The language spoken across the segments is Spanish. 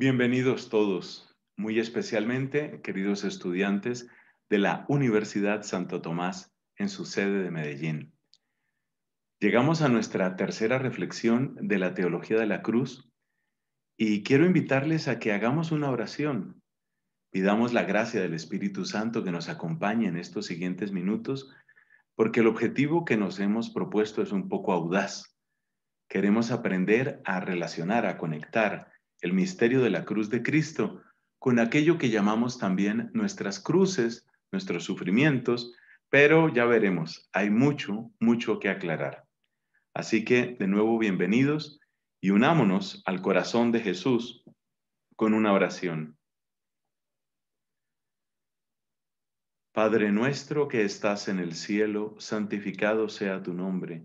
Bienvenidos todos, muy especialmente queridos estudiantes de la Universidad Santo Tomás en su sede de Medellín. Llegamos a nuestra tercera reflexión de la teología de la cruz y quiero invitarles a que hagamos una oración. Pidamos la gracia del Espíritu Santo que nos acompañe en estos siguientes minutos, porque el objetivo que nos hemos propuesto es un poco audaz. Queremos aprender a relacionar, a conectar, el misterio de la cruz de Cristo, con aquello que llamamos también nuestras cruces, nuestros sufrimientos, pero ya veremos, hay mucho, mucho que aclarar. Así que, de nuevo, bienvenidos y unámonos al corazón de Jesús con una oración. Padre nuestro que estás en el cielo, santificado sea tu nombre.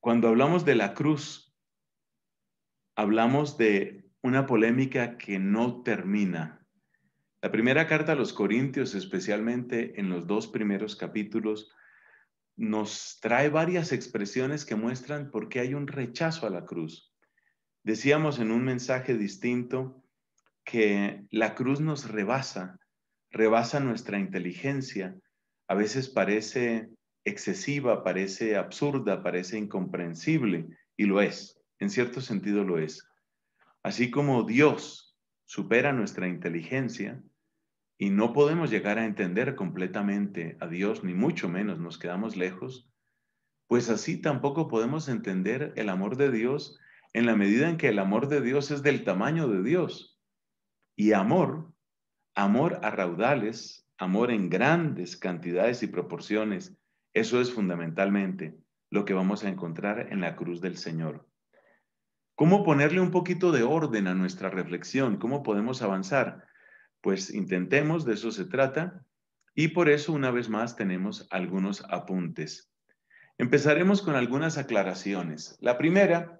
cuando hablamos de la cruz, hablamos de una polémica que no termina. La primera carta a los Corintios, especialmente en los dos primeros capítulos, nos trae varias expresiones que muestran por qué hay un rechazo a la cruz. Decíamos en un mensaje distinto que la cruz nos rebasa, rebasa nuestra inteligencia. A veces parece excesiva, parece absurda, parece incomprensible, y lo es, en cierto sentido lo es. Así como Dios supera nuestra inteligencia y no podemos llegar a entender completamente a Dios, ni mucho menos nos quedamos lejos, pues así tampoco podemos entender el amor de Dios en la medida en que el amor de Dios es del tamaño de Dios. Y amor, amor a raudales, amor en grandes cantidades y proporciones, eso es fundamentalmente lo que vamos a encontrar en la cruz del Señor. ¿Cómo ponerle un poquito de orden a nuestra reflexión? ¿Cómo podemos avanzar? Pues intentemos, de eso se trata, y por eso una vez más tenemos algunos apuntes. Empezaremos con algunas aclaraciones. La primera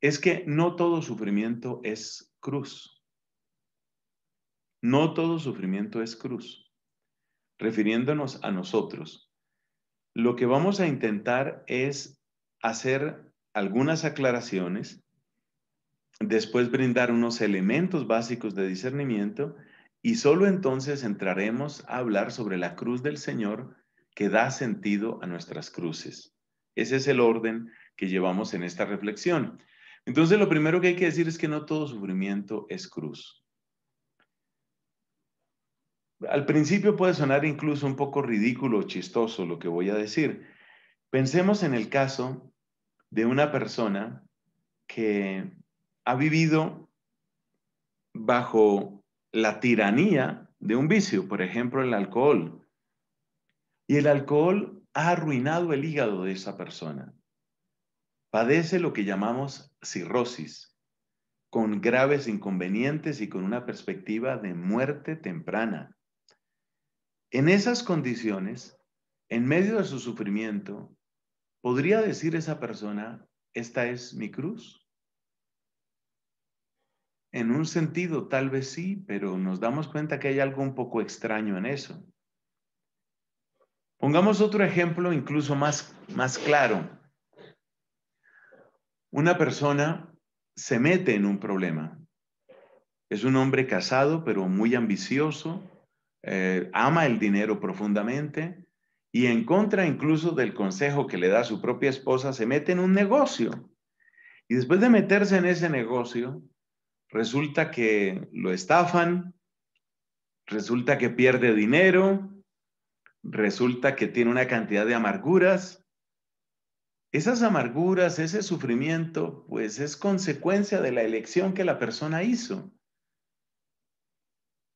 es que no todo sufrimiento es cruz. No todo sufrimiento es cruz. Refiriéndonos a nosotros, lo que vamos a intentar es hacer algunas aclaraciones, después brindar unos elementos básicos de discernimiento y solo entonces entraremos a hablar sobre la cruz del Señor que da sentido a nuestras cruces. Ese es el orden que llevamos en esta reflexión. Entonces, lo primero que hay que decir es que no todo sufrimiento es cruz al principio puede sonar incluso un poco ridículo o chistoso lo que voy a decir. Pensemos en el caso de una persona que ha vivido bajo la tiranía de un vicio, por ejemplo, el alcohol. Y el alcohol ha arruinado el hígado de esa persona. Padece lo que llamamos cirrosis, con graves inconvenientes y con una perspectiva de muerte temprana. En esas condiciones, en medio de su sufrimiento, ¿podría decir esa persona, esta es mi cruz? En un sentido, tal vez sí, pero nos damos cuenta que hay algo un poco extraño en eso. Pongamos otro ejemplo incluso más, más claro. Una persona se mete en un problema. Es un hombre casado, pero muy ambicioso, eh, ama el dinero profundamente y en contra incluso del consejo que le da su propia esposa, se mete en un negocio. Y después de meterse en ese negocio, resulta que lo estafan, resulta que pierde dinero, resulta que tiene una cantidad de amarguras. Esas amarguras, ese sufrimiento, pues es consecuencia de la elección que la persona hizo.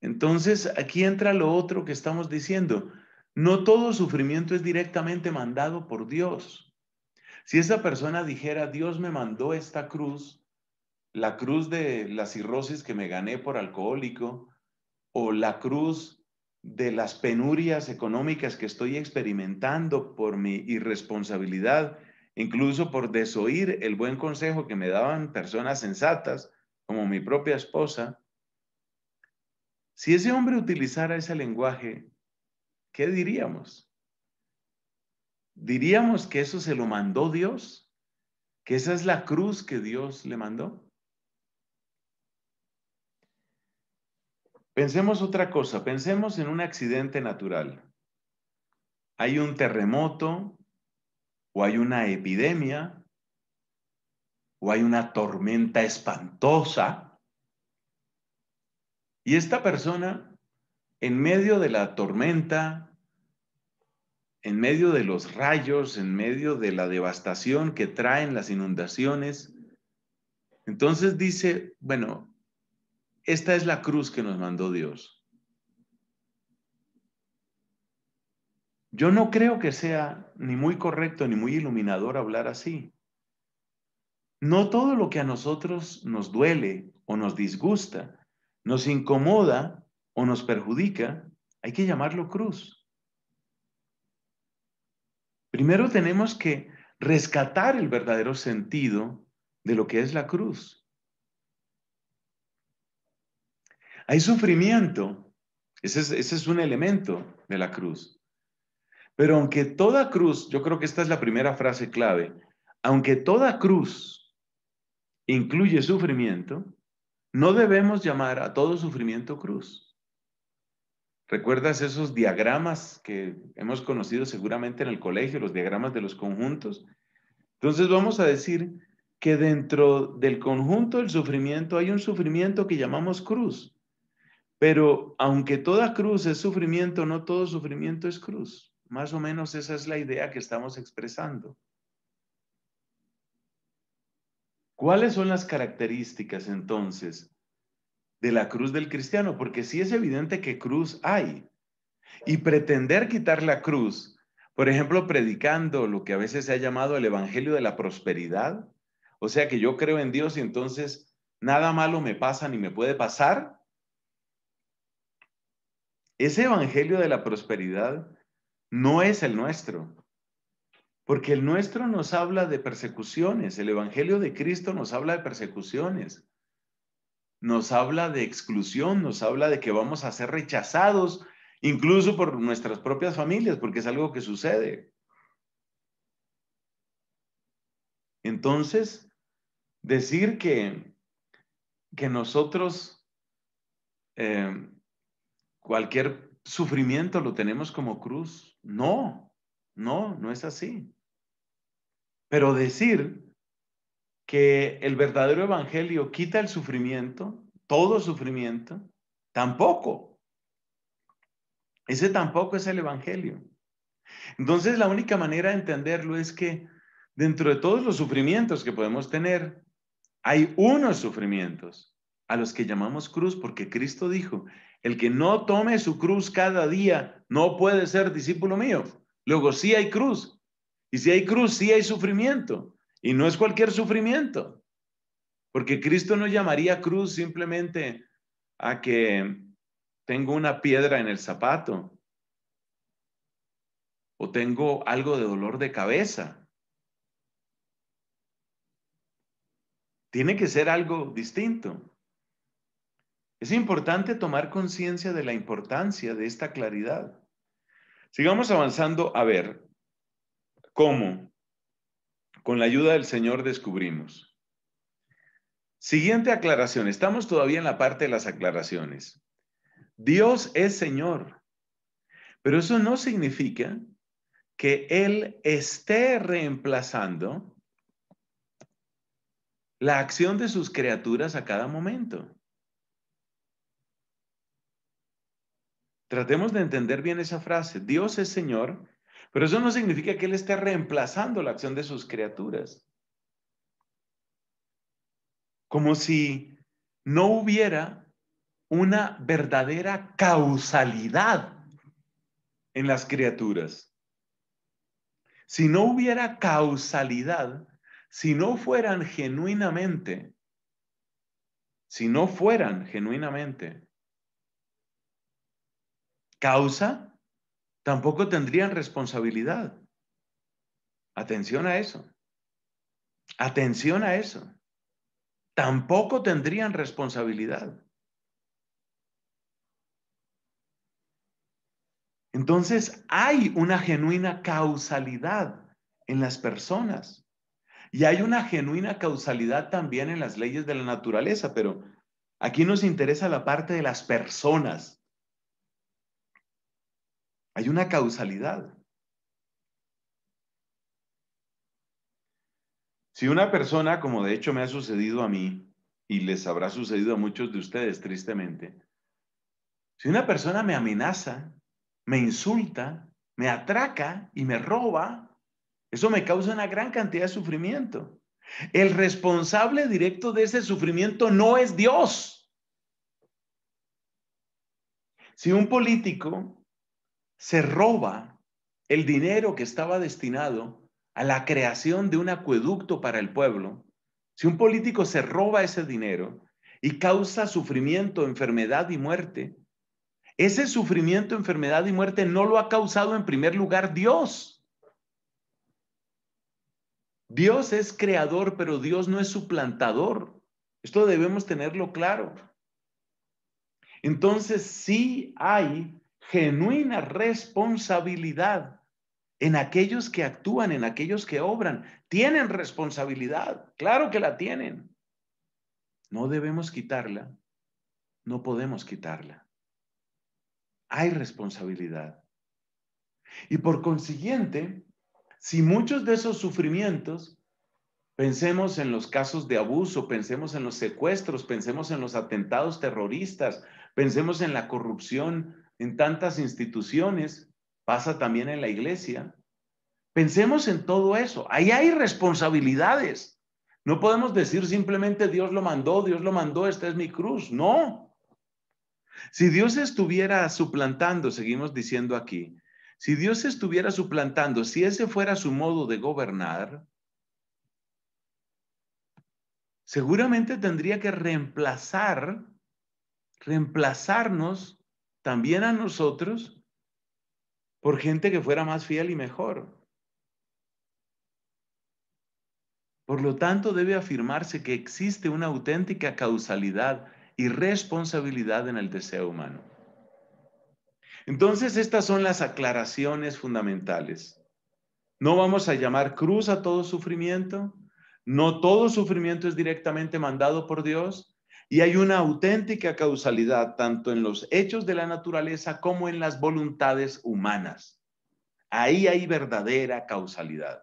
Entonces, aquí entra lo otro que estamos diciendo. No todo sufrimiento es directamente mandado por Dios. Si esa persona dijera, Dios me mandó esta cruz, la cruz de la cirrosis que me gané por alcohólico, o la cruz de las penurias económicas que estoy experimentando por mi irresponsabilidad, incluso por desoír el buen consejo que me daban personas sensatas, como mi propia esposa, si ese hombre utilizara ese lenguaje, ¿qué diríamos? ¿Diríamos que eso se lo mandó Dios? ¿Que esa es la cruz que Dios le mandó? Pensemos otra cosa, pensemos en un accidente natural. Hay un terremoto o hay una epidemia o hay una tormenta espantosa y esta persona, en medio de la tormenta, en medio de los rayos, en medio de la devastación que traen las inundaciones, entonces dice, bueno, esta es la cruz que nos mandó Dios. Yo no creo que sea ni muy correcto ni muy iluminador hablar así. No todo lo que a nosotros nos duele o nos disgusta nos incomoda o nos perjudica, hay que llamarlo cruz. Primero tenemos que rescatar el verdadero sentido de lo que es la cruz. Hay sufrimiento, ese es, un elemento de la cruz. Pero aunque toda cruz, yo creo que esta es la primera frase clave, aunque toda cruz incluye sufrimiento, no debemos llamar a todo sufrimiento cruz. ¿Recuerdas esos diagramas que hemos conocido seguramente en el colegio, los diagramas de los conjuntos? Entonces vamos a decir que dentro del conjunto del sufrimiento hay un sufrimiento que llamamos cruz. Pero aunque toda cruz es sufrimiento, no todo sufrimiento es cruz. Más o menos esa es la idea que estamos expresando. ¿Cuáles son las características entonces de la cruz del cristiano? Porque sí es evidente que cruz hay. Y pretender quitar la cruz, por ejemplo, predicando lo que a veces se ha llamado el Evangelio de la Prosperidad, o sea que yo creo en Dios y entonces nada malo me pasa ni me puede pasar. Ese Evangelio de la Prosperidad no es el nuestro. Porque el nuestro nos habla de persecuciones, el Evangelio de Cristo nos habla de persecuciones, nos habla de exclusión, nos habla de que vamos a ser rechazados incluso por nuestras propias familias, porque es algo que sucede. Entonces, decir que, que nosotros eh, cualquier sufrimiento lo tenemos como cruz, no, no, no es así. Pero decir que el verdadero evangelio quita el sufrimiento, todo sufrimiento, tampoco. Ese tampoco es el evangelio. Entonces la única manera de entenderlo es que dentro de todos los sufrimientos que podemos tener, hay unos sufrimientos a los que llamamos cruz porque Cristo dijo, el que no tome su cruz cada día no puede ser discípulo mío. Luego sí hay cruz, y si hay cruz, sí hay sufrimiento. Y no es cualquier sufrimiento. Porque Cristo no llamaría cruz simplemente a que tengo una piedra en el zapato o tengo algo de dolor de cabeza. Tiene que ser algo distinto. Es importante tomar conciencia de la importancia de esta claridad. Sigamos avanzando a ver ¿Cómo? Con la ayuda del Señor descubrimos. Siguiente aclaración. Estamos todavía en la parte de las aclaraciones. Dios es Señor, pero eso no significa que Él esté reemplazando la acción de sus criaturas a cada momento. Tratemos de entender bien esa frase. Dios es Señor, pero eso no significa que Él esté reemplazando la acción de sus criaturas. Como si no hubiera una verdadera causalidad en las criaturas. Si no hubiera causalidad, si no fueran genuinamente, si no fueran genuinamente causa, tampoco tendrían responsabilidad. Atención a eso. Atención a eso. Tampoco tendrían responsabilidad. Entonces hay una genuina causalidad en las personas y hay una genuina causalidad también en las leyes de la naturaleza, pero aquí nos interesa la parte de las personas, hay una causalidad. Si una persona, como de hecho me ha sucedido a mí, y les habrá sucedido a muchos de ustedes tristemente, si una persona me amenaza, me insulta, me atraca y me roba, eso me causa una gran cantidad de sufrimiento. El responsable directo de ese sufrimiento no es Dios. Si un político se roba el dinero que estaba destinado a la creación de un acueducto para el pueblo, si un político se roba ese dinero y causa sufrimiento, enfermedad y muerte, ese sufrimiento, enfermedad y muerte no lo ha causado en primer lugar Dios. Dios es creador, pero Dios no es suplantador. Esto debemos tenerlo claro. Entonces, sí hay genuina responsabilidad en aquellos que actúan, en aquellos que obran. Tienen responsabilidad, claro que la tienen. No debemos quitarla, no podemos quitarla. Hay responsabilidad. Y por consiguiente, si muchos de esos sufrimientos, pensemos en los casos de abuso, pensemos en los secuestros, pensemos en los atentados terroristas, pensemos en la corrupción en tantas instituciones, pasa también en la iglesia. Pensemos en todo eso. Ahí hay responsabilidades. No podemos decir simplemente Dios lo mandó, Dios lo mandó, esta es mi cruz. No. Si Dios estuviera suplantando, seguimos diciendo aquí, si Dios estuviera suplantando, si ese fuera su modo de gobernar, seguramente tendría que reemplazar, reemplazarnos también a nosotros por gente que fuera más fiel y mejor. Por lo tanto, debe afirmarse que existe una auténtica causalidad y responsabilidad en el deseo humano. Entonces, estas son las aclaraciones fundamentales. No vamos a llamar cruz a todo sufrimiento. No todo sufrimiento es directamente mandado por Dios. Y hay una auténtica causalidad tanto en los hechos de la naturaleza como en las voluntades humanas. Ahí hay verdadera causalidad.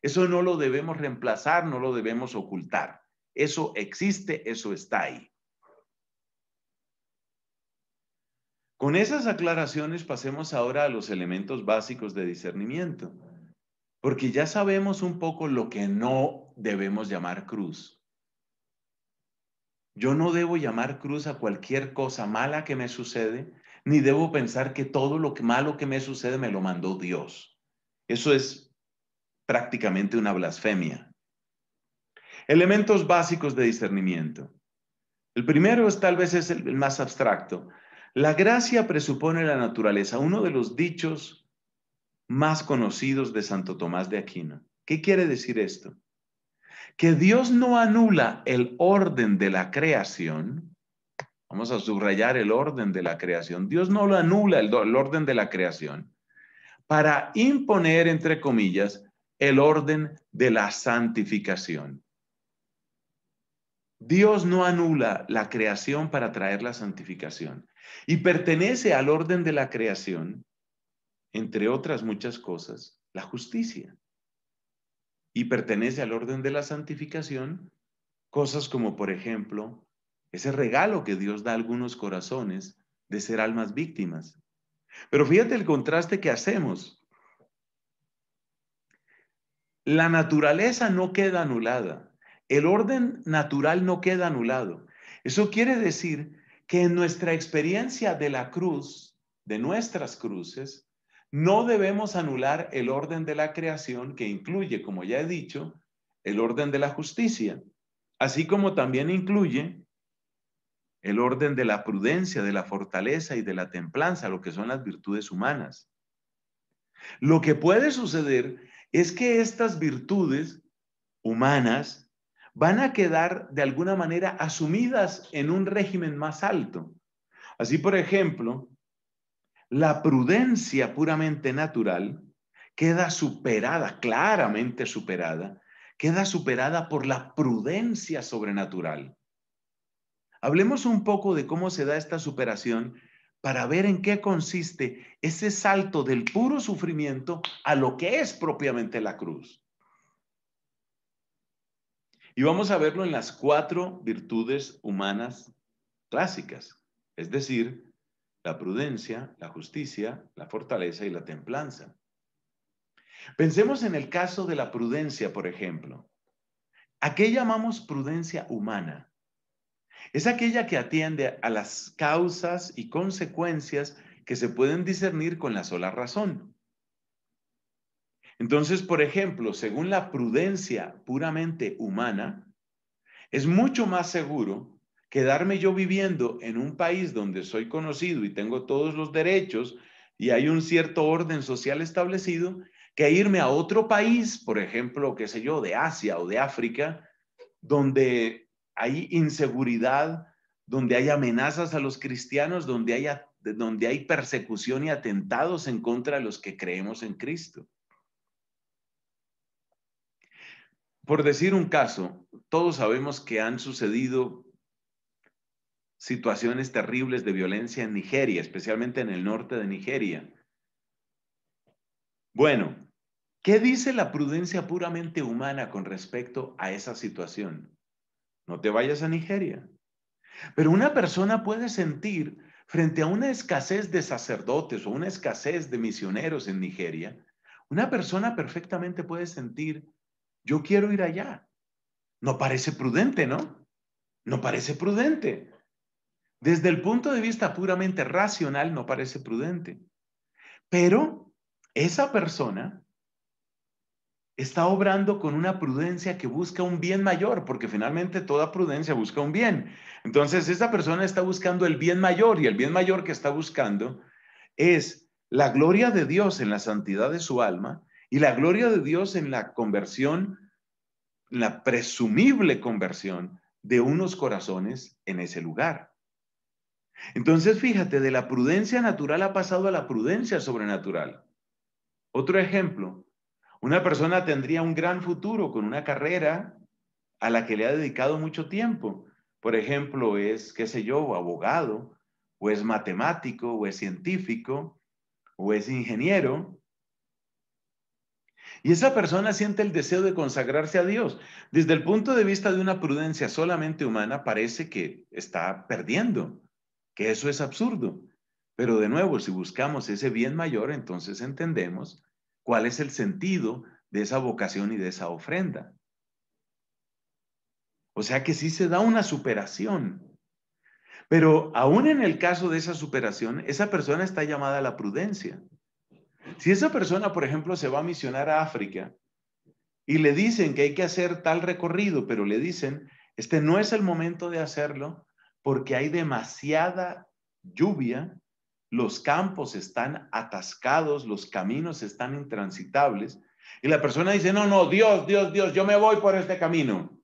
Eso no lo debemos reemplazar, no lo debemos ocultar. Eso existe, eso está ahí. Con esas aclaraciones pasemos ahora a los elementos básicos de discernimiento, porque ya sabemos un poco lo que no debemos llamar cruz. Yo no debo llamar cruz a cualquier cosa mala que me sucede, ni debo pensar que todo lo malo que me sucede me lo mandó Dios. Eso es prácticamente una blasfemia. Elementos básicos de discernimiento. El primero es tal vez es el más abstracto. La gracia presupone la naturaleza, uno de los dichos más conocidos de Santo Tomás de Aquino. ¿Qué quiere decir esto? que Dios no anula el orden de la creación, vamos a subrayar el orden de la creación, Dios no lo anula el, orden de la creación para imponer, entre comillas, el orden de la santificación. Dios no anula la creación para traer la santificación y pertenece al orden de la creación, entre otras muchas cosas, la justicia y pertenece al orden de la santificación, cosas como, por ejemplo, ese regalo que Dios da a algunos corazones de ser almas víctimas. Pero fíjate el contraste que hacemos. La naturaleza no queda anulada, el orden natural no queda anulado. Eso quiere decir que en nuestra experiencia de la cruz, de nuestras cruces, no debemos anular el orden de la creación que incluye, como ya he dicho, el orden de la justicia, así como también incluye el orden de la prudencia, de la fortaleza y de la templanza, lo que son las virtudes humanas. Lo que puede suceder es que estas virtudes humanas van a quedar de alguna manera asumidas en un régimen más alto. Así, por ejemplo, la prudencia puramente natural queda superada, claramente superada, queda superada por la prudencia sobrenatural. Hablemos un poco de cómo se da esta superación para ver en qué consiste ese salto del puro sufrimiento a lo que es propiamente la cruz. Y vamos a verlo en las cuatro virtudes humanas clásicas, es decir, la prudencia, la justicia, la fortaleza y la templanza. Pensemos en el caso de la prudencia, por ejemplo. ¿A qué llamamos prudencia humana? Es aquella que atiende a las causas y consecuencias que se pueden discernir con la sola razón. Entonces, por ejemplo, según la prudencia puramente humana, es mucho más seguro Quedarme yo viviendo en un país donde soy conocido y tengo todos los derechos y hay un cierto orden social establecido, que irme a otro país, por ejemplo, qué sé yo, de Asia o de África, donde hay inseguridad, donde hay amenazas a los cristianos, donde hay, donde hay persecución y atentados en contra de los que creemos en Cristo. Por decir un caso, todos sabemos que han sucedido situaciones terribles de violencia en Nigeria, especialmente en el norte de Nigeria. Bueno, ¿qué dice la prudencia puramente humana con respecto a esa situación? No te vayas a Nigeria. Pero una persona puede sentir frente a una escasez de sacerdotes o una escasez de misioneros en Nigeria, una persona perfectamente puede sentir, yo quiero ir allá. No parece prudente, ¿no? No parece prudente. Desde el punto de vista puramente racional no parece prudente, pero esa persona está obrando con una prudencia que busca un bien mayor, porque finalmente toda prudencia busca un bien. Entonces, esa persona está buscando el bien mayor y el bien mayor que está buscando es la gloria de Dios en la santidad de su alma y la gloria de Dios en la conversión, la presumible conversión de unos corazones en ese lugar. Entonces, fíjate, de la prudencia natural ha pasado a la prudencia sobrenatural. Otro ejemplo, una persona tendría un gran futuro con una carrera a la que le ha dedicado mucho tiempo. Por ejemplo, es, qué sé yo, abogado, o es matemático, o es científico, o es ingeniero. Y esa persona siente el deseo de consagrarse a Dios. Desde el punto de vista de una prudencia solamente humana, parece que está perdiendo que eso es absurdo. Pero de nuevo, si buscamos ese bien mayor, entonces entendemos cuál es el sentido de esa vocación y de esa ofrenda. O sea que sí se da una superación. Pero aún en el caso de esa superación, esa persona está llamada a la prudencia. Si esa persona, por ejemplo, se va a misionar a África y le dicen que hay que hacer tal recorrido, pero le dicen, este no es el momento de hacerlo, porque hay demasiada lluvia, los campos están atascados, los caminos están intransitables, y la persona dice, no, no, Dios, Dios, Dios, yo me voy por este camino.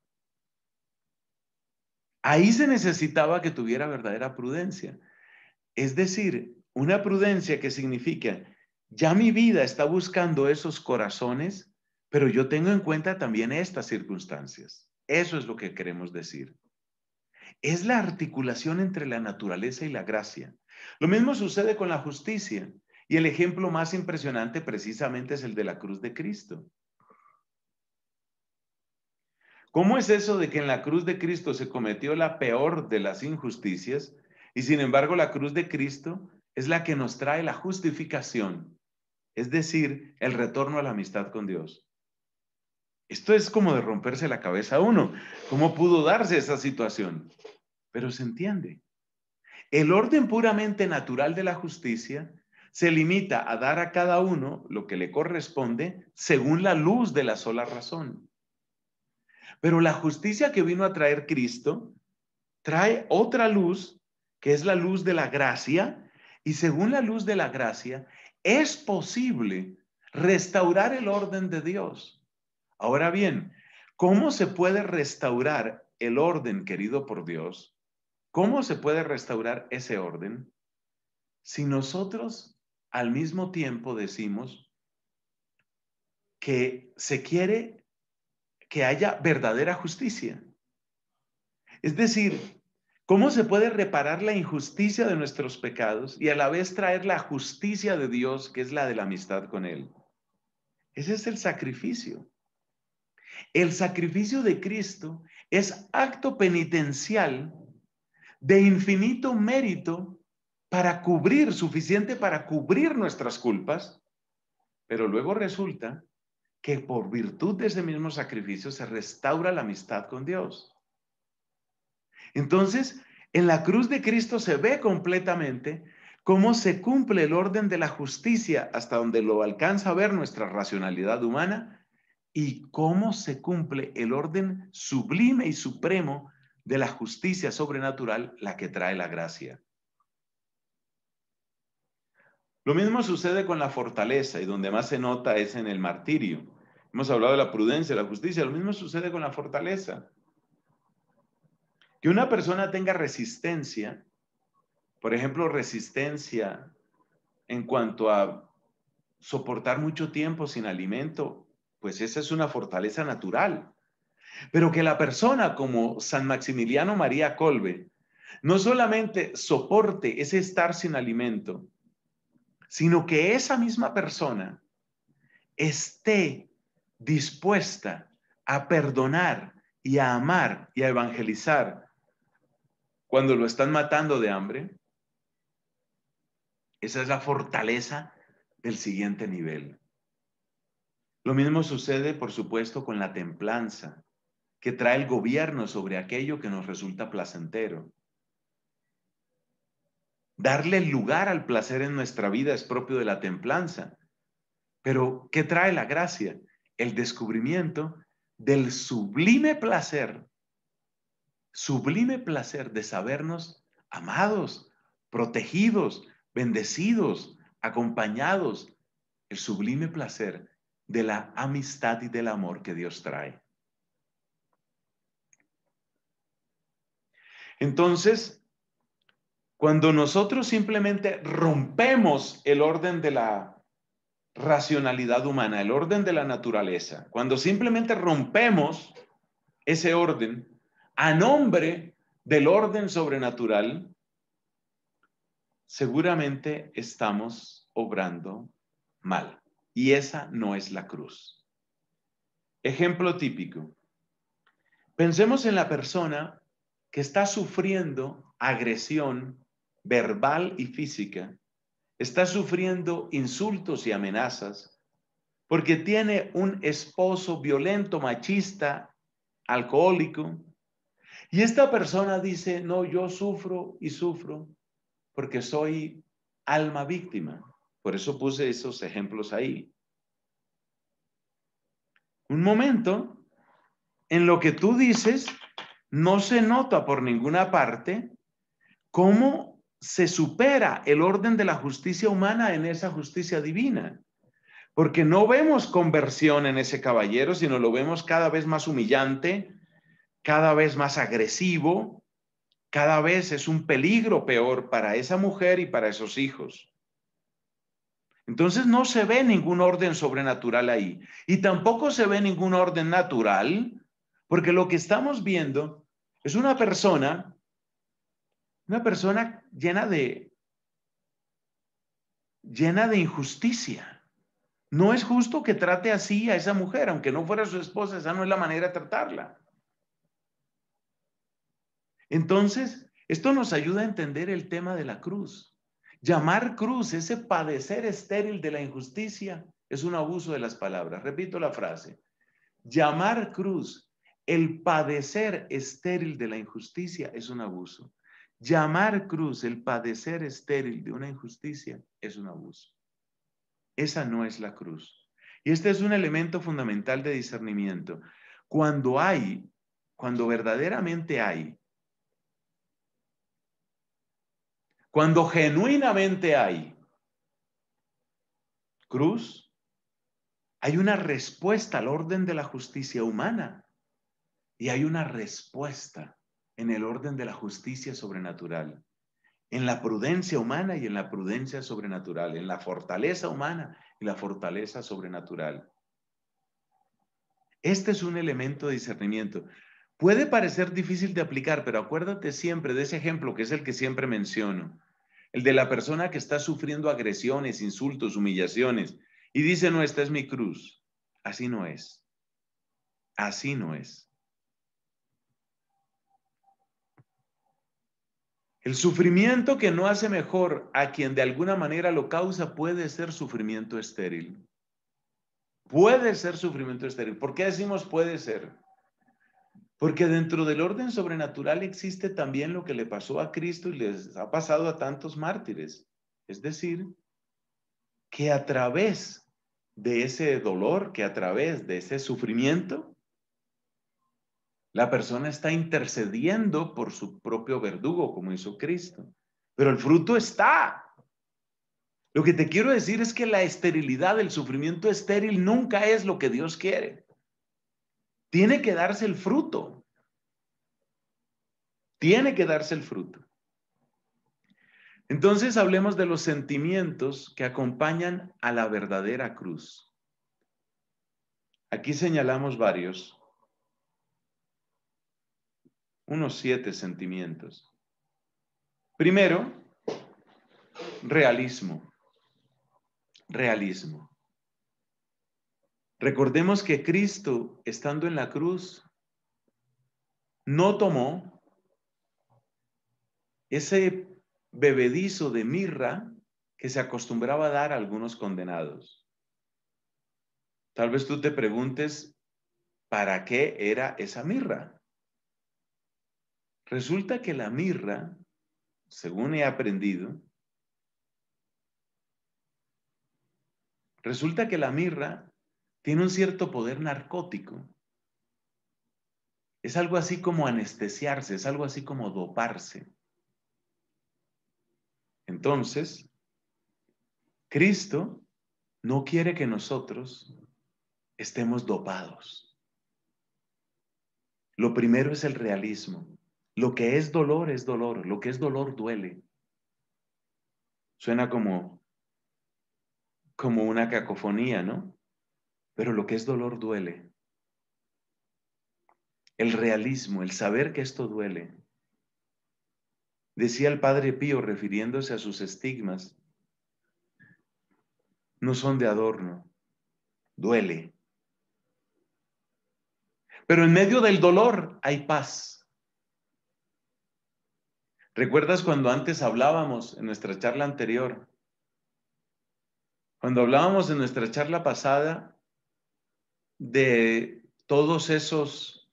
Ahí se necesitaba que tuviera verdadera prudencia. Es decir, una prudencia que significa, ya mi vida está buscando esos corazones, pero yo tengo en cuenta también estas circunstancias. Eso es lo que queremos decir. Es la articulación entre la naturaleza y la gracia. Lo mismo sucede con la justicia. Y el ejemplo más impresionante precisamente es el de la cruz de Cristo. ¿Cómo es eso de que en la cruz de Cristo se cometió la peor de las injusticias y sin embargo la cruz de Cristo es la que nos trae la justificación, es decir, el retorno a la amistad con Dios? Esto es como de romperse la cabeza a uno. ¿Cómo pudo darse esa situación? Pero se entiende. El orden puramente natural de la justicia se limita a dar a cada uno lo que le corresponde según la luz de la sola razón. Pero la justicia que vino a traer Cristo trae otra luz, que es la luz de la gracia, y según la luz de la gracia es posible restaurar el orden de Dios Ahora bien, ¿cómo se puede restaurar el orden querido por Dios? ¿Cómo se puede restaurar ese orden? Si nosotros al mismo tiempo decimos que se quiere que haya verdadera justicia. Es decir, ¿Cómo se puede reparar la injusticia de nuestros pecados y a la vez traer la justicia de Dios, que es la de la amistad con Él? Ese es el sacrificio. El sacrificio de Cristo es acto penitencial de infinito mérito para cubrir, suficiente para cubrir nuestras culpas, pero luego resulta que por virtud de ese mismo sacrificio se restaura la amistad con Dios. Entonces, en la cruz de Cristo se ve completamente cómo se cumple el orden de la justicia hasta donde lo alcanza a ver nuestra racionalidad humana y cómo se cumple el orden sublime y supremo de la justicia sobrenatural, la que trae la gracia. Lo mismo sucede con la fortaleza y donde más se nota es en el martirio. Hemos hablado de la prudencia, la justicia, lo mismo sucede con la fortaleza. Que una persona tenga resistencia, por ejemplo, resistencia en cuanto a soportar mucho tiempo sin alimento pues esa es una fortaleza natural. Pero que la persona como San Maximiliano María Colbe no solamente soporte ese estar sin alimento, sino que esa misma persona esté dispuesta a perdonar y a amar y a evangelizar cuando lo están matando de hambre. Esa es la fortaleza del siguiente nivel. Lo mismo sucede, por supuesto, con la templanza que trae el gobierno sobre aquello que nos resulta placentero. Darle lugar al placer en nuestra vida es propio de la templanza. Pero, ¿qué trae la gracia? El descubrimiento del sublime placer, sublime placer de sabernos amados, protegidos, bendecidos, acompañados. El sublime placer de la amistad y del amor que Dios trae. Entonces, cuando nosotros simplemente rompemos el orden de la racionalidad humana, el orden de la naturaleza, cuando simplemente rompemos ese orden a nombre del orden sobrenatural, seguramente estamos obrando mal. Y esa no es la cruz. Ejemplo típico. Pensemos en la persona que está sufriendo agresión verbal y física, está sufriendo insultos y amenazas porque tiene un esposo violento, machista, alcohólico, y esta persona dice, no, yo sufro y sufro porque soy alma víctima. Por eso puse esos ejemplos ahí. Un momento en lo que tú dices, no se nota por ninguna parte cómo se supera el orden de la justicia humana en esa justicia divina. Porque no vemos conversión en ese caballero, sino lo vemos cada vez más humillante, cada vez más agresivo, cada vez es un peligro peor para esa mujer y para esos hijos. Entonces no se ve ningún orden sobrenatural ahí. Y tampoco se ve ningún orden natural, porque lo que estamos viendo es una persona, una persona llena de, llena de injusticia. No es justo que trate así a esa mujer, aunque no fuera su esposa, esa no es la manera de tratarla. Entonces, esto nos ayuda a entender el tema de la cruz. Llamar cruz, ese padecer estéril de la injusticia, es un abuso de las palabras. Repito la frase. Llamar cruz, el padecer estéril de la injusticia es un abuso. Llamar cruz, el padecer estéril de una injusticia es un abuso. Esa no es la cruz. Y este es un elemento fundamental de discernimiento. Cuando hay, cuando verdaderamente hay Cuando genuinamente hay cruz, hay una respuesta al orden de la justicia humana y hay una respuesta en el orden de la justicia sobrenatural, en la prudencia humana y en la prudencia sobrenatural, en la fortaleza humana y la fortaleza sobrenatural. Este es un elemento de discernimiento. Puede parecer difícil de aplicar, pero acuérdate siempre de ese ejemplo que es el que siempre menciono el de la persona que está sufriendo agresiones, insultos, humillaciones, y dice, no, esta es mi cruz. Así no es. Así no es. El sufrimiento que no hace mejor a quien de alguna manera lo causa puede ser sufrimiento estéril. Puede ser sufrimiento estéril. ¿Por qué decimos puede ser? Porque dentro del orden sobrenatural existe también lo que le pasó a Cristo y les ha pasado a tantos mártires. Es decir, que a través de ese dolor, que a través de ese sufrimiento, la persona está intercediendo por su propio verdugo, como hizo Cristo. Pero el fruto está. Lo que te quiero decir es que la esterilidad, el sufrimiento estéril, nunca es lo que Dios quiere tiene que darse el fruto. Tiene que darse el fruto. Entonces hablemos de los sentimientos que acompañan a la verdadera cruz. Aquí señalamos varios, unos siete sentimientos. Primero, realismo. Realismo. Recordemos que Cristo, estando en la cruz, no tomó ese bebedizo de mirra que se acostumbraba a dar a algunos condenados. Tal vez tú te preguntes, ¿para qué era esa mirra? Resulta que la mirra, según he aprendido, resulta que la mirra tiene un cierto poder narcótico. Es algo así como anestesiarse, es algo así como doparse. Entonces, Cristo no quiere que nosotros estemos dopados. Lo primero es el realismo. Lo que es dolor es dolor, lo que es dolor duele. Suena como como una cacofonía, ¿no? Pero lo que es dolor duele. El realismo, el saber que esto duele. Decía el Padre Pío refiriéndose a sus estigmas, no son de adorno, duele. Pero en medio del dolor hay paz. ¿Recuerdas cuando antes hablábamos en nuestra charla anterior? Cuando hablábamos en nuestra charla pasada de todos esos,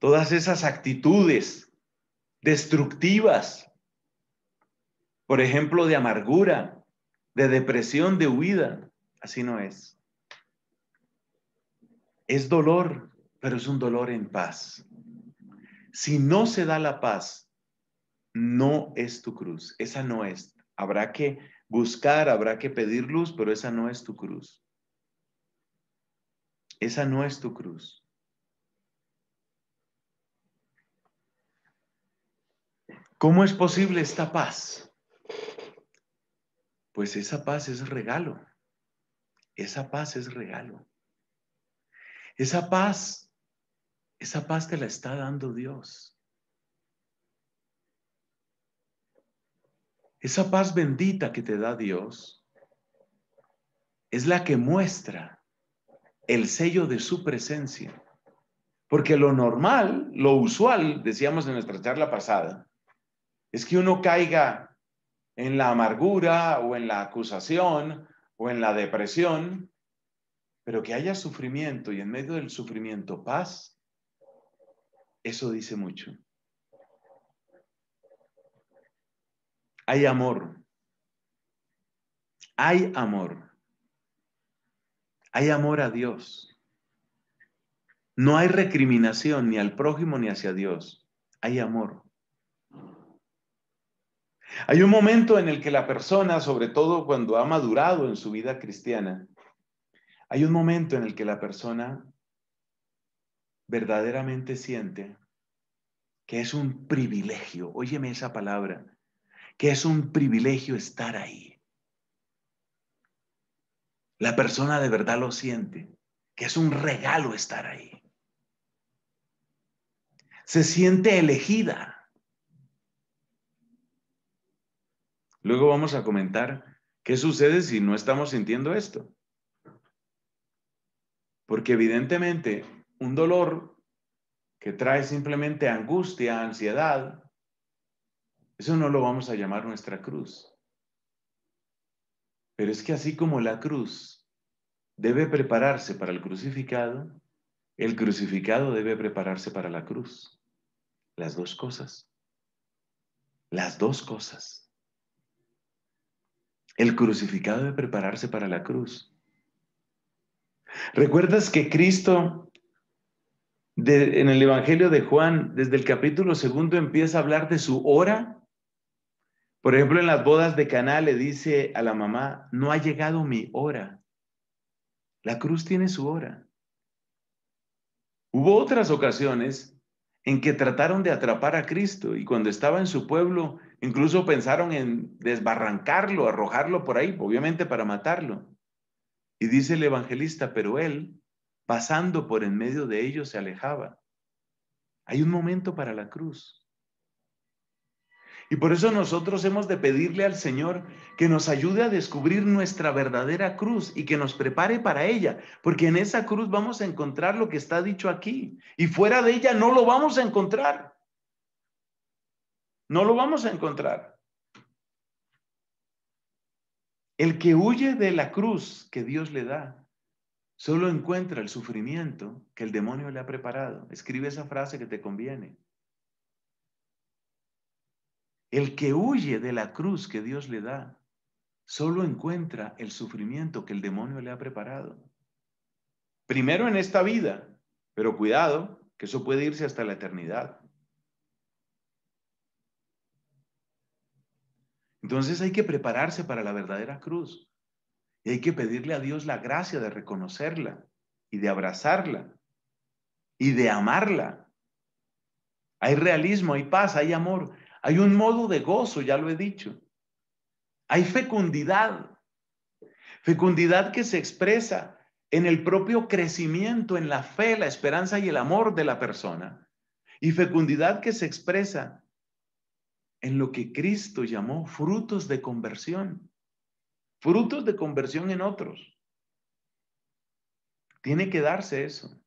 todas esas actitudes destructivas, por ejemplo, de amargura, de depresión, de huida. Así no es. Es dolor, pero es un dolor en paz. Si no se da la paz, no es tu cruz, esa no es. Habrá que Buscar habrá que pedir luz, pero esa no es tu cruz. Esa no es tu cruz. ¿Cómo es posible esta paz? Pues esa paz es regalo. Esa paz es regalo. Esa paz, esa paz te la está dando Dios. Esa paz bendita que te da Dios es la que muestra el sello de su presencia. Porque lo normal, lo usual, decíamos en nuestra charla pasada, es que uno caiga en la amargura o en la acusación o en la depresión, pero que haya sufrimiento y en medio del sufrimiento paz, eso dice mucho. Hay amor. Hay amor. Hay amor a Dios. No hay recriminación ni al prójimo ni hacia Dios. Hay amor. Hay un momento en el que la persona, sobre todo cuando ha madurado en su vida cristiana, hay un momento en el que la persona verdaderamente siente que es un privilegio, óyeme esa palabra, que es un privilegio estar ahí. La persona de verdad lo siente, que es un regalo estar ahí. Se siente elegida. Luego vamos a comentar qué sucede si no estamos sintiendo esto. Porque evidentemente un dolor que trae simplemente angustia, ansiedad, eso no lo vamos a llamar nuestra cruz. Pero es que así como la cruz debe prepararse para el crucificado, el crucificado debe prepararse para la cruz. Las dos cosas. Las dos cosas. El crucificado debe prepararse para la cruz. ¿Recuerdas que Cristo en el Evangelio de Juan, desde el capítulo segundo, empieza a hablar de su hora? Por ejemplo, en las bodas de Caná le dice a la mamá, no ha llegado mi hora. La cruz tiene su hora. Hubo otras ocasiones en que trataron de atrapar a Cristo y cuando estaba en su pueblo, incluso pensaron en desbarrancarlo, arrojarlo por ahí, obviamente para matarlo. Y dice el evangelista, pero él, pasando por en medio de ellos, se alejaba. Hay un momento para la cruz. Y por eso nosotros hemos de pedirle al Señor que nos ayude a descubrir nuestra verdadera cruz y que nos prepare para ella, porque en esa cruz vamos a encontrar lo que está dicho aquí y fuera de ella no lo vamos a encontrar. No lo vamos a encontrar. El que huye de la cruz que Dios le da, solo encuentra el sufrimiento que el demonio le ha preparado. Escribe esa frase que te conviene. El que huye de la cruz que Dios le da, solo encuentra el sufrimiento que el demonio le ha preparado. Primero en esta vida, pero cuidado, que eso puede irse hasta la eternidad. Entonces hay que prepararse para la verdadera cruz. Y hay que pedirle a Dios la gracia de reconocerla y de abrazarla y de amarla. Hay realismo, hay paz, hay amor, hay un modo de gozo, ya lo he dicho. Hay fecundidad. Fecundidad que se expresa en el propio crecimiento, en la fe, la esperanza y el amor de la persona. Y fecundidad que se expresa en lo que Cristo llamó frutos de conversión. Frutos de conversión en otros. Tiene que darse eso.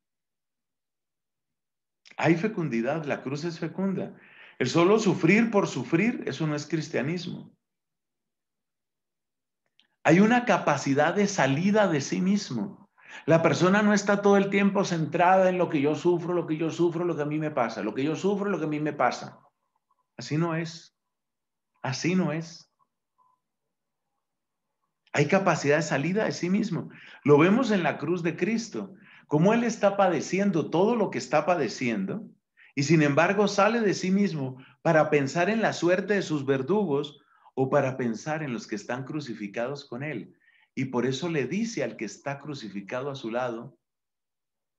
Hay fecundidad, la cruz es fecunda. El solo sufrir por sufrir, eso no es cristianismo. Hay una capacidad de salida de sí mismo. La persona no está todo el tiempo centrada en lo que yo sufro, lo que yo sufro, lo que a mí me pasa, lo que yo sufro, lo que a mí me pasa. Así no es. Así no es. Hay capacidad de salida de sí mismo. Lo vemos en la cruz de Cristo. Como Él está padeciendo todo lo que está padeciendo, y sin embargo sale de sí mismo para pensar en la suerte de sus verdugos o para pensar en los que están crucificados con él. Y por eso le dice al que está crucificado a su lado,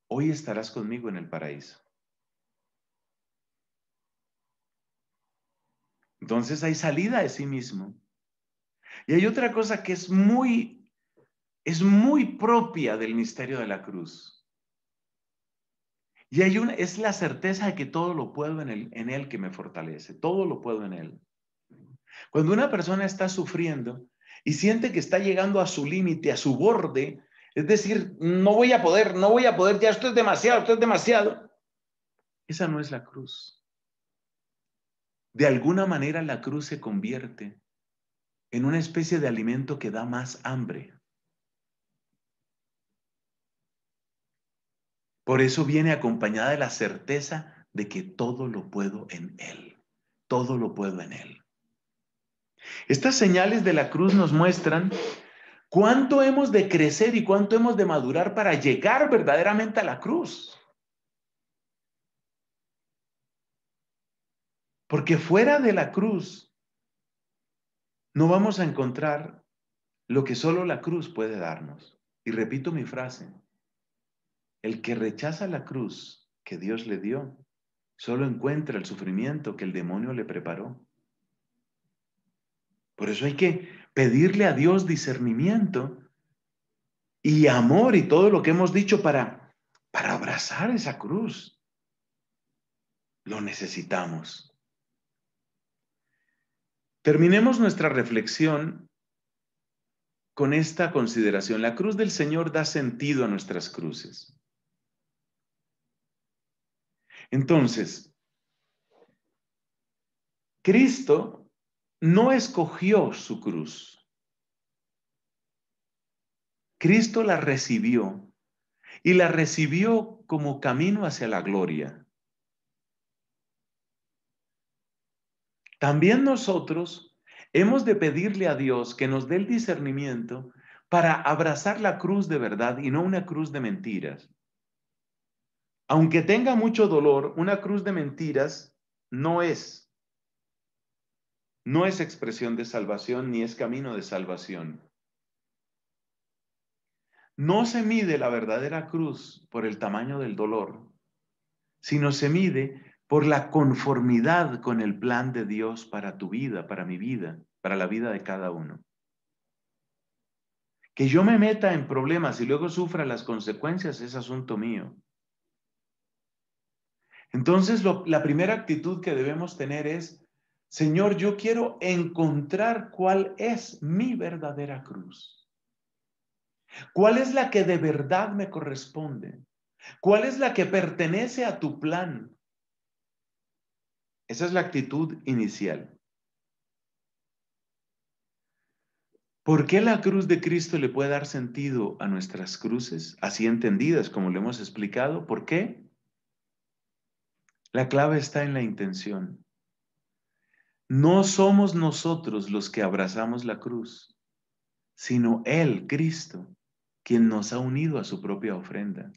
hoy estarás conmigo en el paraíso. Entonces hay salida de sí mismo. Y hay otra cosa que es muy, es muy propia del misterio de la cruz. Y hay una, es la certeza de que todo lo puedo en él, en él que me fortalece, todo lo puedo en él. Cuando una persona está sufriendo y siente que está llegando a su límite, a su borde, es decir, no voy a poder, no voy a poder, ya esto es demasiado, esto es demasiado. Esa no es la cruz. De alguna manera la cruz se convierte en una especie de alimento que da más hambre. Por eso viene acompañada de la certeza de que todo lo puedo en Él. Todo lo puedo en Él. Estas señales de la cruz nos muestran cuánto hemos de crecer y cuánto hemos de madurar para llegar verdaderamente a la cruz. Porque fuera de la cruz no vamos a encontrar lo que solo la cruz puede darnos. Y repito mi frase, el que rechaza la cruz que Dios le dio, solo encuentra el sufrimiento que el demonio le preparó. Por eso hay que pedirle a Dios discernimiento y amor y todo lo que hemos dicho para, para abrazar esa cruz. Lo necesitamos. Terminemos nuestra reflexión con esta consideración. La cruz del Señor da sentido a nuestras cruces. Entonces, Cristo no escogió su cruz. Cristo la recibió y la recibió como camino hacia la gloria. También nosotros hemos de pedirle a Dios que nos dé el discernimiento para abrazar la cruz de verdad y no una cruz de mentiras. Aunque tenga mucho dolor, una cruz de mentiras no es. No es expresión de salvación ni es camino de salvación. No se mide la verdadera cruz por el tamaño del dolor, sino se mide por la conformidad con el plan de Dios para tu vida, para mi vida, para la vida de cada uno. Que yo me meta en problemas y luego sufra las consecuencias es asunto mío. Entonces, la primera actitud que debemos tener es, Señor, yo quiero encontrar cuál es mi verdadera cruz. ¿Cuál es la que de verdad me corresponde? ¿Cuál es la que pertenece a tu plan? Esa es la actitud inicial. ¿Por qué la cruz de Cristo le puede dar sentido a nuestras cruces, así entendidas como lo hemos explicado? ¿Por qué? La clave está en la intención. No somos nosotros los que abrazamos la cruz, sino Él, Cristo, quien nos ha unido a su propia ofrenda.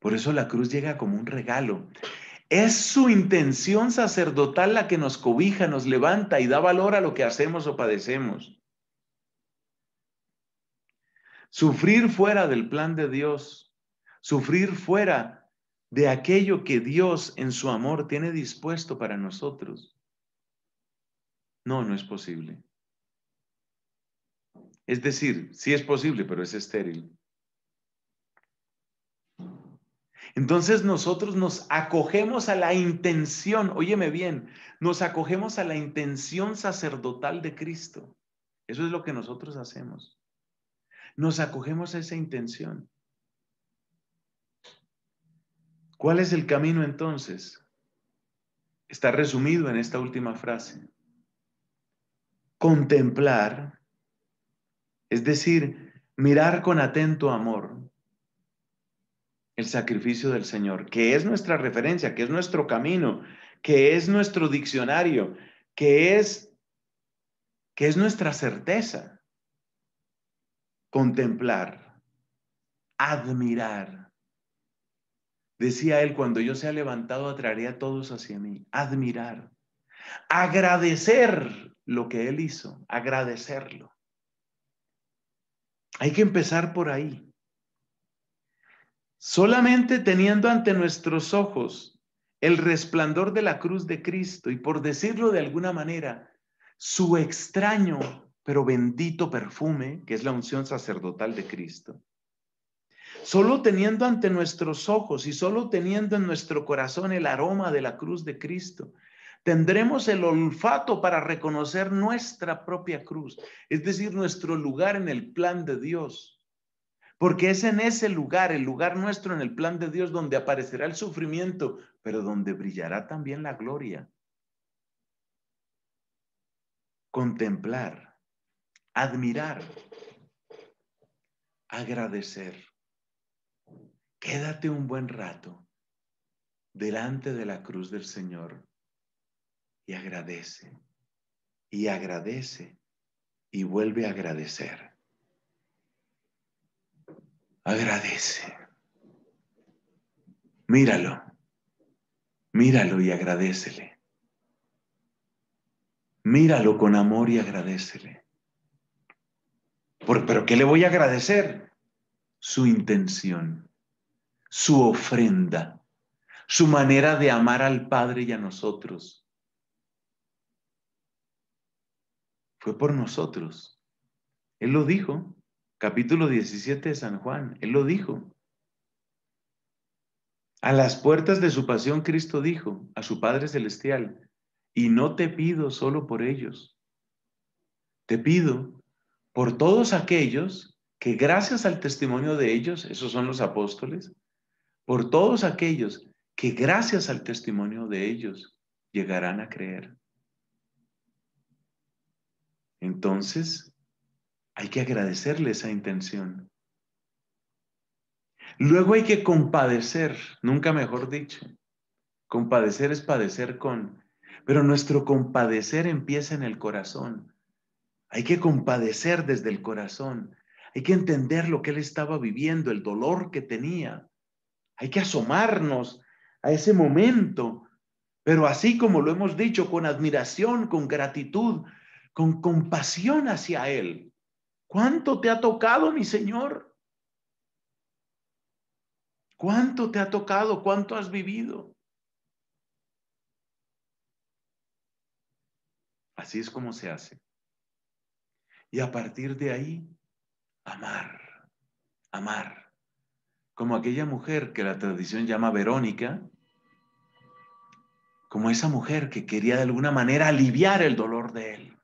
Por eso la cruz llega como un regalo. Es su intención sacerdotal la que nos cobija, nos levanta y da valor a lo que hacemos o padecemos. Sufrir fuera del plan de Dios sufrir fuera de aquello que Dios en su amor tiene dispuesto para nosotros. No, no es posible. Es decir, sí es posible, pero es estéril. Entonces nosotros nos acogemos a la intención, óyeme bien, nos acogemos a la intención sacerdotal de Cristo. Eso es lo que nosotros hacemos. Nos acogemos a esa intención. ¿Cuál es el camino entonces? Está resumido en esta última frase. Contemplar, es decir, mirar con atento amor el sacrificio del Señor, que es nuestra referencia, que es nuestro camino, que es nuestro diccionario, que es que es nuestra certeza. Contemplar, admirar, Decía él, cuando yo sea levantado, atraeré a todos hacia mí. Admirar, agradecer lo que él hizo, agradecerlo. Hay que empezar por ahí. Solamente teniendo ante nuestros ojos el resplandor de la cruz de Cristo y por decirlo de alguna manera, su extraño pero bendito perfume, que es la unción sacerdotal de Cristo, Solo teniendo ante nuestros ojos y solo teniendo en nuestro corazón el aroma de la cruz de Cristo, tendremos el olfato para reconocer nuestra propia cruz, es decir, nuestro lugar en el plan de Dios. Porque es en ese lugar, el lugar nuestro en el plan de Dios, donde aparecerá el sufrimiento, pero donde brillará también la gloria. Contemplar, admirar, agradecer. Quédate un buen rato delante de la cruz del Señor y agradece, y agradece, y vuelve a agradecer. Agradece. Míralo, míralo y agradecele. Míralo con amor y agradecele. Por, ¿Pero qué le voy a agradecer? Su intención su ofrenda, su manera de amar al Padre y a nosotros. Fue por nosotros. Él lo dijo, capítulo 17 de San Juan, Él lo dijo. A las puertas de su pasión Cristo dijo a su Padre Celestial, y no te pido solo por ellos, te pido por todos aquellos que gracias al testimonio de ellos, esos son los apóstoles, por todos aquellos que gracias al testimonio de ellos llegarán a creer. Entonces, hay que agradecerle esa intención. Luego hay que compadecer, nunca mejor dicho. Compadecer es padecer con, pero nuestro compadecer empieza en el corazón. Hay que compadecer desde el corazón. Hay que entender lo que él estaba viviendo, el dolor que tenía, hay que asomarnos a ese momento, pero así como lo hemos dicho, con admiración, con gratitud, con compasión hacia Él. ¿Cuánto te ha tocado, mi Señor? ¿Cuánto te ha tocado? ¿Cuánto has vivido? Así es como se hace. Y a partir de ahí, amar, amar como aquella mujer que la tradición llama Verónica, como esa mujer que quería de alguna manera aliviar el dolor de él,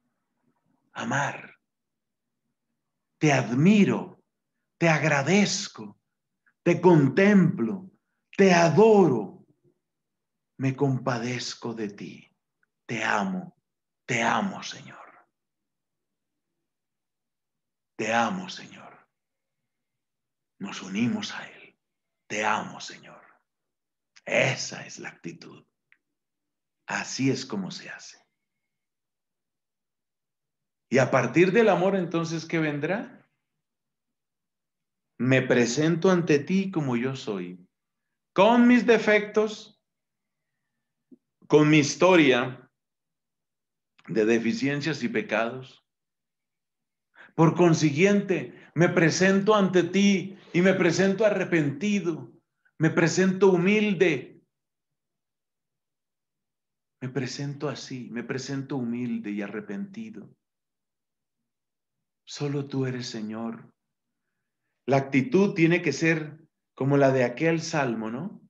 amar. Te admiro, te agradezco, te contemplo, te adoro, me compadezco de ti, te amo, te amo, Señor. Te amo, Señor. Nos unimos a Él. Te amo, Señor. Esa es la actitud. Así es como se hace. Y a partir del amor, entonces, ¿qué vendrá? Me presento ante ti como yo soy, con mis defectos, con mi historia de deficiencias y pecados. Por consiguiente, me presento ante ti y me presento arrepentido, me presento humilde. Me presento así, me presento humilde y arrepentido. Solo tú eres Señor. La actitud tiene que ser como la de aquel salmo, ¿no?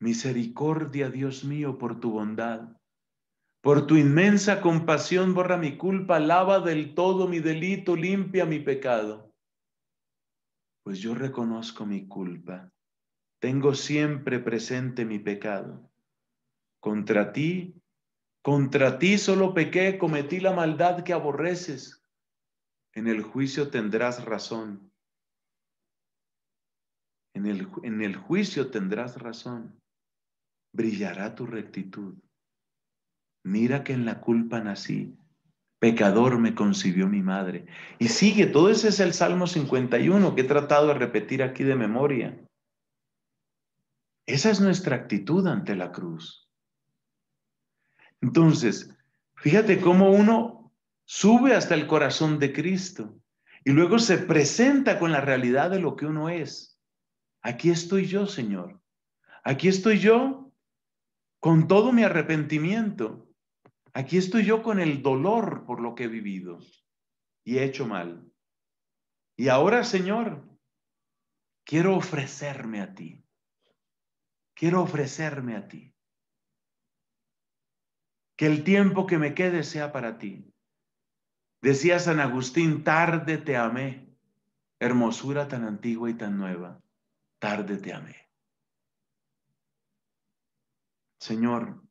Misericordia, Dios mío, por tu bondad. Por tu inmensa compasión borra mi culpa, lava del todo mi delito, limpia mi pecado pues yo reconozco mi culpa. Tengo siempre presente mi pecado. Contra ti, contra ti solo pequé, cometí la maldad que aborreces. En el juicio tendrás razón. En el, en el juicio tendrás razón. Brillará tu rectitud. Mira que en la culpa nací Pecador me concibió mi madre. Y sigue, todo ese es el Salmo 51 que he tratado de repetir aquí de memoria. Esa es nuestra actitud ante la cruz. Entonces, fíjate cómo uno sube hasta el corazón de Cristo y luego se presenta con la realidad de lo que uno es. Aquí estoy yo, Señor. Aquí estoy yo con todo mi arrepentimiento. Aquí estoy yo con el dolor por lo que he vivido y he hecho mal. Y ahora, Señor, quiero ofrecerme a ti. Quiero ofrecerme a ti. Que el tiempo que me quede sea para ti. Decía San Agustín, tarde te amé, hermosura tan antigua y tan nueva, tarde te amé. Señor,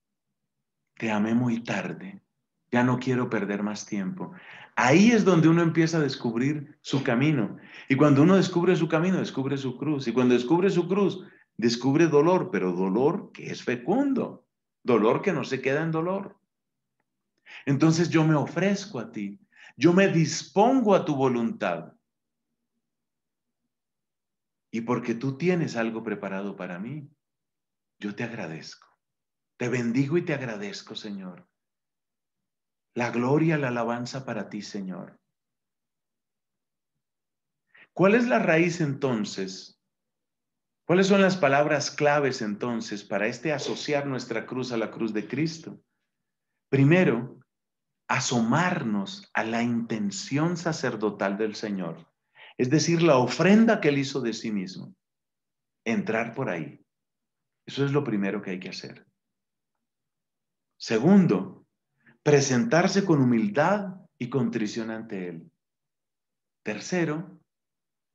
te amé muy tarde, ya no quiero perder más tiempo. Ahí es donde uno empieza a descubrir su camino. Y cuando uno descubre su camino, descubre su cruz. Y cuando descubre su cruz, descubre dolor, pero dolor que es fecundo, dolor que no se queda en dolor. Entonces yo me ofrezco a ti, yo me dispongo a tu voluntad. Y porque tú tienes algo preparado para mí, yo te agradezco. Te bendigo y te agradezco, Señor. La gloria, la alabanza para ti, Señor. ¿Cuál es la raíz entonces? ¿Cuáles son las palabras claves entonces para este asociar nuestra cruz a la cruz de Cristo? Primero, asomarnos a la intención sacerdotal del Señor, es decir, la ofrenda que Él hizo de sí mismo. Entrar por ahí. Eso es lo primero que hay que hacer. Segundo, presentarse con humildad y contrición ante Él. Tercero,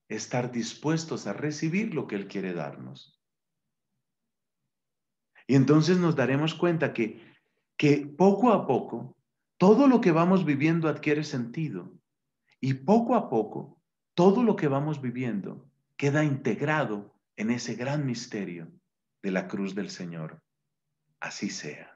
estar dispuestos a recibir lo que Él quiere darnos. Y entonces nos daremos cuenta que, que poco a poco todo lo que vamos viviendo adquiere sentido y poco a poco todo lo que vamos viviendo queda integrado en ese gran misterio de la cruz del Señor. Así sea.